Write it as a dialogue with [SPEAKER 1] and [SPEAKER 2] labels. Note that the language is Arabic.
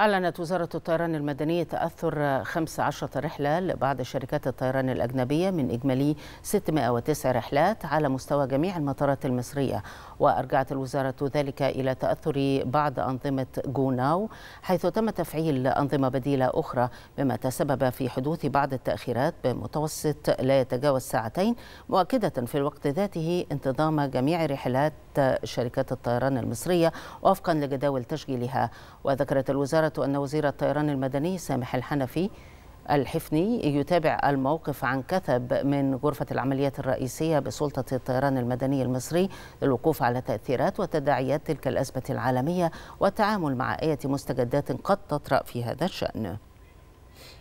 [SPEAKER 1] أعلنت وزارة الطيران المدني تأثر 15 رحلة لبعض شركات الطيران الأجنبية من إجمالي 609 رحلات على مستوى جميع المطارات المصرية وأرجعت الوزارة ذلك إلى تأثر بعض أنظمة جوناو حيث تم تفعيل أنظمة بديلة أخرى مما تسبب في حدوث بعض التأخيرات بمتوسط لا يتجاوز ساعتين مؤكدة في الوقت ذاته انتظام جميع رحلات شركات الطيران المصرية وفقا لجداول تشغيلها وذكرت الوزارة أشارت أن وزير الطيران المدني سامح الحنفي الحفني يتابع الموقف عن كثب من غرفة العمليات الرئيسية بسلطة الطيران المدني المصري للوقوف على تأثيرات وتداعيات تلك الأزمة العالمية والتعامل مع أي مستجدات قد تطرأ في هذا الشأن